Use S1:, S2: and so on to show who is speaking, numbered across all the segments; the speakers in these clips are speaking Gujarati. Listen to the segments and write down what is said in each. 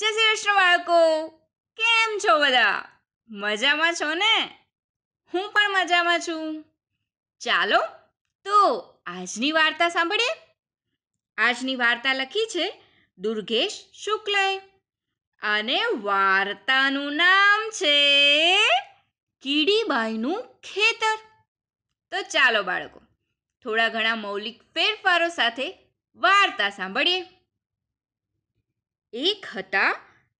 S1: જય શ્રી કૃષ્ણ બાળકો કેમ છો બધા મજામાં છો ને હું પણ મજામાં છું ચાલો તો આજની વાર્તા સાંભળીએ આજની વાર્તા લખી છે દુર્ગેશ શુક્લએ અને વાર્તાનું નામ છે કીડીબાઈનું ખેતર તો ચાલો બાળકો થોડા ઘણા મૌલિક ફેરફારો સાથે વાર્તા સાંભળીએ એક હતા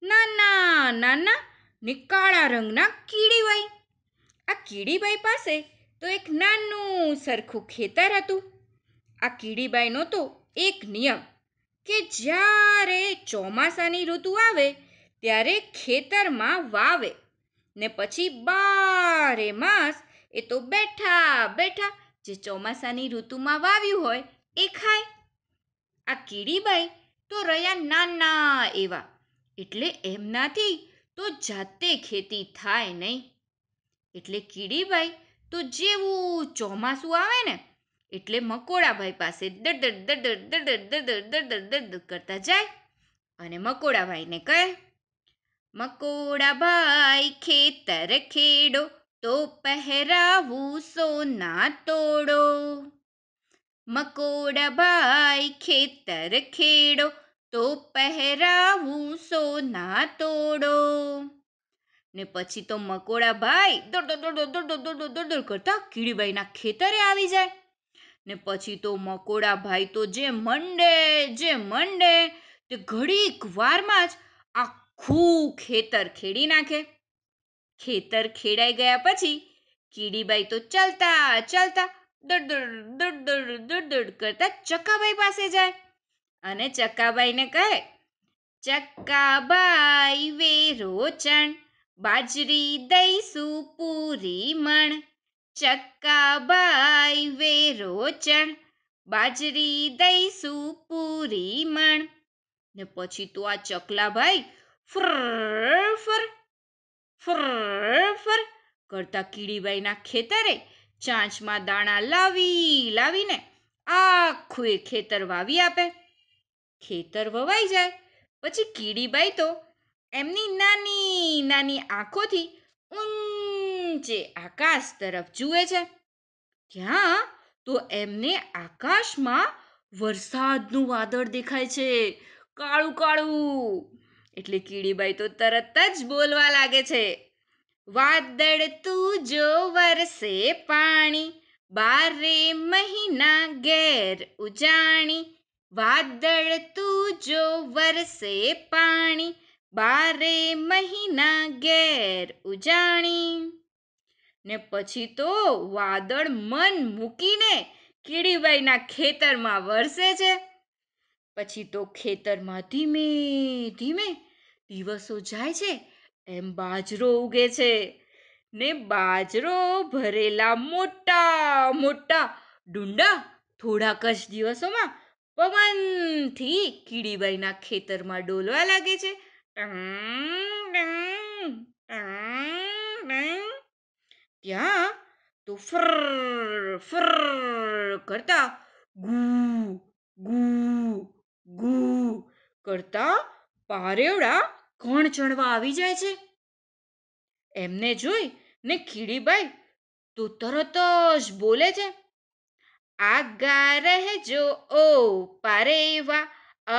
S1: નાના નાના ને કાળા રંગના કીડીબાઈ આ કીડીબાઈ પાસે તો એક નાનું સરખું ખેતર હતું આ કીડીબાઈનો તો એક નિયમ કે જ્યારે ચોમાસાની ઋતુ આવે ત્યારે ખેતરમાં વાવે ને પછી બારે માસ એ તો બેઠા બેઠા જે ચોમાસાની ઋતુમાં વાવ્યું હોય એ ખાય આ કીડીબાઈ તો રહ્યા નાના એવા એટલે એમનાથી તો જાતે ખેતી થાય નહીં એટલે કીડીભાઈ તો જેવું ચોમાસું આવે ને એટલે મકોડાભાઈ પાસે દડદર દડદર દડદર દડદર દડદર દડદર કરતા જાય અને મકોડાભાઈને કહે મકોડાભાઈ ખેતર ખેડો તો પહેરાવું સોના તોડો મકોડાભાઈ ખેતર ખેડો તો પહેરાવું ના તોડો ને પછી તો મકોડા ભાઈ દોડ દોડ દોડ દોડ દોડ દોડ દોડ દોડ કરતા કીડીબાઈના ખેતરે આવી જાય ને પછી તો મકોડા ભાઈ તો જે મંડે જે મંડે તે ઘડીક વારમાં જ આખું ખેતર ખેડી નાખે ખેતર ખેડાઈ ગયા પછી કીડીબાઈ તો ચાલતા ચાલતા દડ દડ દડ દડ દડ દડ કરતા ચકાભાઈ પાસે જાય અને ચક્કાબાઈને કહે ચક્કાબાઈ વેરોચણ બાજરી દઈશું પૂરી મણ ચક્કાબાઈ વેરોચણ બાજરી દઈશું પૂરી મણ ને પછી તો આ ચકલાભાઈ ફ્રર ફર ફ્રર ફર કરતા કીડીબાઈના ખેતરે ચાંચમાં દાણા લાવી લાવીને આખું ખેતર વાવી આપે ખેતર વવાઈ જાય પછી કીડીબાઈ તો એમની નાની નાની આંખોથી ઊંચે આકાશ તરફ જુએ છે ત્યાં તો એમને આકાશમાં વરસાદનું વાદળ દેખાય છે કાળું કાળું એટલે કીડીબાઈ તો તરત જ બોલવા લાગે છે વાદળ તું જો વરસે પાણી બારે મહિના ગેર ઉજાણી વાદળ તું જો વરસે પાણી બારે મહિના ગેર ઉજાણી ને પછી તો વાદળ મન મૂકીને કીડીબાઈના ખેતરમાં વરસે છે પછી તો ખેતરમાં ધીમે ધીમે દિવસો જાય છે એમ બાજરો ઉગે છે ને બાજરો ભરેલા મોટા મોટા ડુંડા થોડાક જ દિવસોમાં પવનથી કીડીબાઈના ખેતરમાં ડોલવા લાગે છે ત્યાં તો ફર ફર કરતા ગુ ગુ ગુ કરતા પારેવડા ઘણ ચણવા આવી જાય છે એમને જોઈ ને ખીડીબાઈ તો તરત જ બોલે છે આગા રહેજો ઓ પારેવા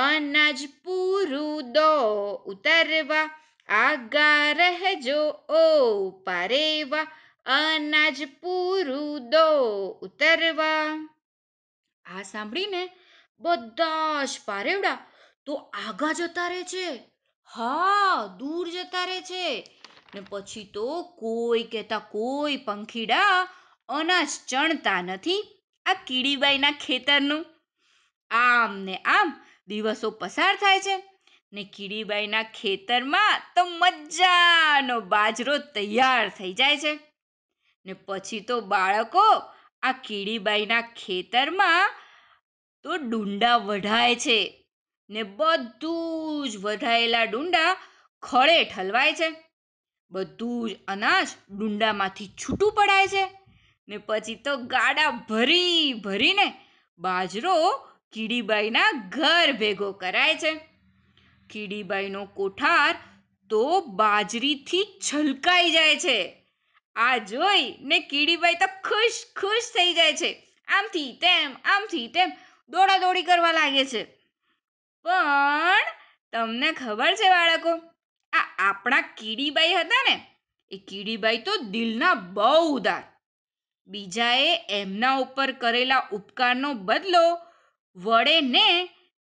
S1: અનાજ પૂરું દો ઉતરવા આગા રહેજો ઓ પારેવા અનાજ પૂરું દો ઉતરવા આ સાંભળીને બધા જ પારેવડા તો આગા જતા રહે છે હા દૂર જતા રહે છે ને પછી તો કોઈ કહેતા કોઈ પંખીડા અનાજ ચણતા નથી આ કીડીબાઈના ખેતરનું આમ ને આમ દિવસો પસાર થાય છે ને કીડીબાઈના ખેતરમાં તો મજાનો બાજરો તૈયાર થઈ જાય છે ને પછી તો બાળકો આ કીડીબાઈના ખેતરમાં તો ડુંડા વઢાય છે ને બધું જ વઢાયેલા ડુંડા ખળે ઠલવાય છે બધું જ અનાજ ડુંડામાંથી છૂટું પડાય છે ને પછી તો ગાડા ભરી ભરીને બાજરો કીડીબાઈના ઘર ભેગો કરાય છે કીડીબાઈનો કોઠાર તો બાજરીથી છલકાઈ જાય છે આ જોઈ ને કીડીબાઈ તો ખુશ ખુશ થઈ જાય છે આમથી તેમ આમથી તેમ દોડાદોડી કરવા લાગે છે પણ તમને ખબર છે બાળકો આ આપણા કીડીબાઈ હતા ને એ કીડીબાઈ તો દિલના બહુ ઉદાર બીજાએ એમના ઉપર કરેલા ઉપકારનો બદલો વળે ને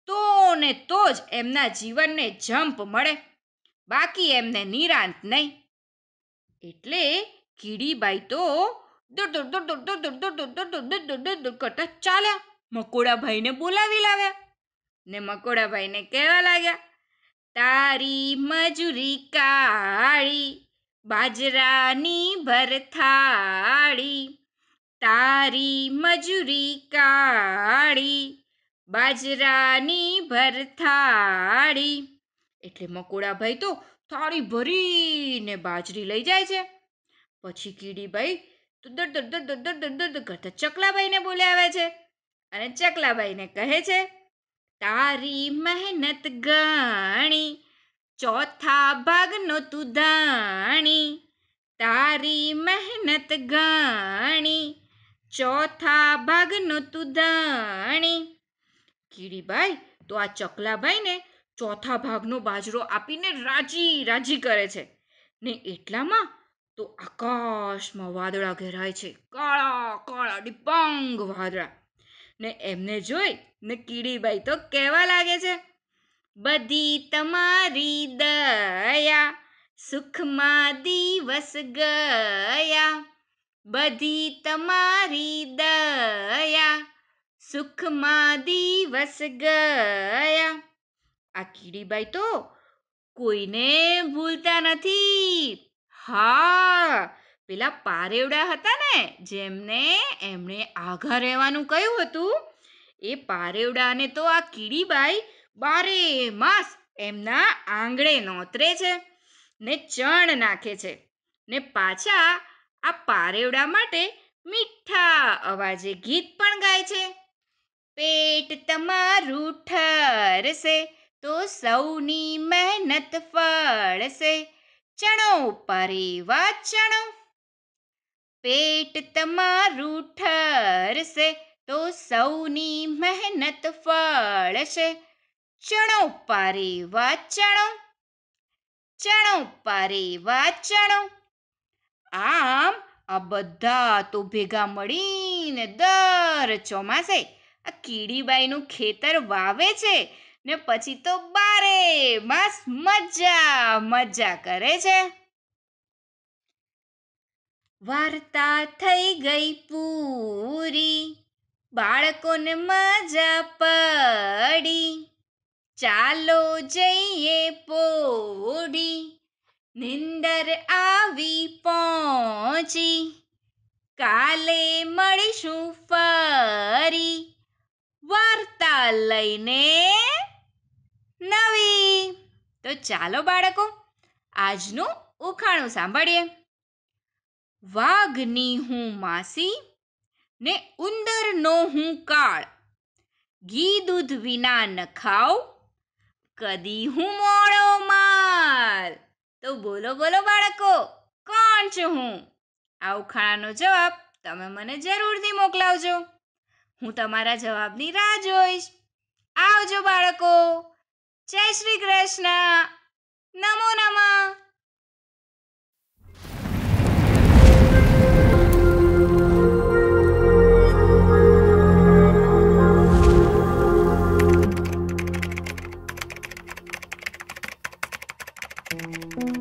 S1: તો ને તો જ એમના જીવનને જંપ મળે બાકી એમને નિરાંત નહીં એટલે કીડીબાઈ તો કરતા ચાલ્યા મકોડાભાઈને બોલાવી લાવ્યા ને મકોડાભાઈને કહેવા લાગ્યા તારી મજૂરી કાળી બાજરાની ભરથાળી તારી મજૂરી કાળી બાજરાની ભરથાળી એટલે મકોડાભાઈ તો થાળી ભરીને બાજરી લઈ જાય છે પછી કીડીભાઈ તો દડ દડ દડ દડ દડ દડ કરતા ચકલાભાઈને બોલાવે છે અને ચકલાભાઈને કહે છે તારી મહેનત ગણી ચોથા ભાગનો તું દાણી તારી મહેનત ગણી ચોથા ભાગનું તું દાણી કીડીબાઈ તો આ ચકલાબાઈને ચોથા ભાગનો બાજરો આપીને રાજી રાજી કરે છે ને એટલામાં તો આકાશમાં વાદળા ઘેરાય છે કાળા કાળા ડિપંગ વાદળા ને એમને જોઈ ને કીડીબાઈ તો કહેવા લાગે છે બધી તમારી દયા સુખમાં દિવસ ગયા બધી તમારી દયા સુખમાં દિવસ ગયા આ કીડીબાઈ તો કોઈને ભૂલતા નથી હા પેલા પારેવડા હતા ને જેમને એમણે આઘા રહેવાનું કહ્યું હતું એ પારેવડાને તો આ કીડીબાઈ બારે માસ એમના આંગણે નોતરે છે ને ચણ નાખે છે ને પાછા આ પારેવડા માટે મીઠા અવાજે ગીત પણ ગાય છે પેટ તમારું ઠરશે તો સૌની મહેનત ફળશે ચણો પરેવા ચણો પેટ તમારું ઠરશે તો સૌની મહેનત ફળશે ચણો પારે વાચણો ચણો પારે વાચણો આમ આ બધા તો ભેગા મળીને દર ચોમાસે આ કીડીબાઈનું ખેતર વાવે છે ને પછી તો બારે માસ મજા મજા કરે છે વાર્તા થઈ ગઈ પૂરી બાળકોને મજા પડી ચાલો જઈએ પોડી નિંદર આવી પહોંચી કાલે મળીશું ફરી વાર્તા લઈને નવી તો ચાલો બાળકો આજનું ઉખાણું સાંભળીએ વાઘની હું માસી ને ઉંદરનો હું કાળ ઘી દૂધ વિના ન ખાવ કદી હું મોળો માલ તો બોલો બોલો બાળકો કોણ છું હું આ ઉખાણાનો જવાબ તમે મને જરૂરથી મોકલાવજો હું તમારા જવાબની રાહ જોઈશ આવજો બાળકો જય શ્રી કૃષ્ણ નમો નમઃ Thank you.